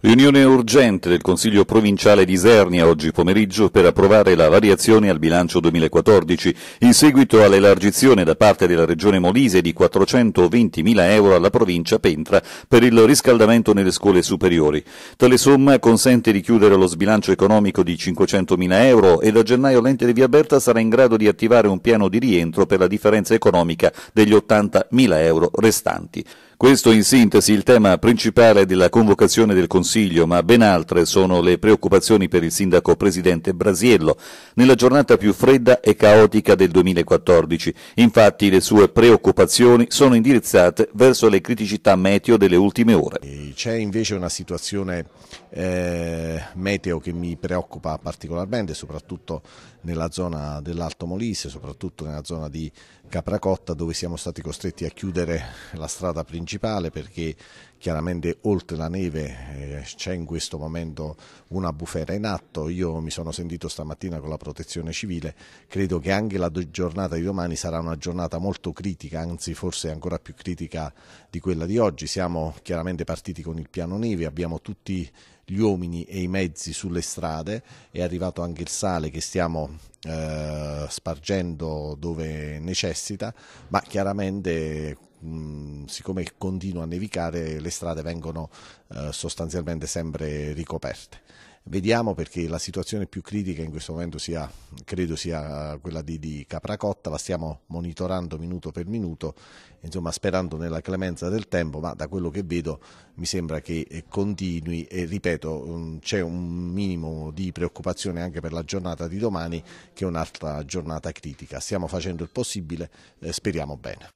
Riunione urgente del Consiglio provinciale di Isernia oggi pomeriggio per approvare la variazione al bilancio 2014 in seguito all'elargizione da parte della Regione Molise di 420.000 euro alla provincia Pentra per il riscaldamento nelle scuole superiori. Tale somma consente di chiudere lo sbilancio economico di 500.000 euro e da gennaio l'ente di Via Berta sarà in grado di attivare un piano di rientro per la differenza economica degli 80.000 euro restanti. Questo in sintesi il tema principale della convocazione del Consiglio, ma ben altre sono le preoccupazioni per il sindaco presidente Brasiello nella giornata più fredda e caotica del 2014. Infatti le sue preoccupazioni sono indirizzate verso le criticità meteo delle ultime ore. C'è invece una situazione eh, meteo che mi preoccupa particolarmente, soprattutto nella zona dell'Alto Molise, soprattutto nella zona di Capracotta dove siamo stati costretti a chiudere la strada principale principale perché chiaramente oltre la neve eh, c'è in questo momento una bufera in atto, io mi sono sentito stamattina con la protezione civile, credo che anche la giornata di domani sarà una giornata molto critica, anzi forse ancora più critica di quella di oggi, siamo chiaramente partiti con il piano neve, abbiamo tutti gli uomini e i mezzi sulle strade, è arrivato anche il sale che stiamo eh, spargendo dove necessita, ma chiaramente mh, siccome continua a nevicare le strade vengono eh, sostanzialmente sempre ricoperte. Vediamo perché la situazione più critica in questo momento sia, credo sia quella di, di Capracotta, la stiamo monitorando minuto per minuto, insomma sperando nella clemenza del tempo, ma da quello che vedo mi sembra che eh, continui e ripeto c'è un minimo di preoccupazione anche per la giornata di domani che è un'altra giornata critica. Stiamo facendo il possibile, eh, speriamo bene.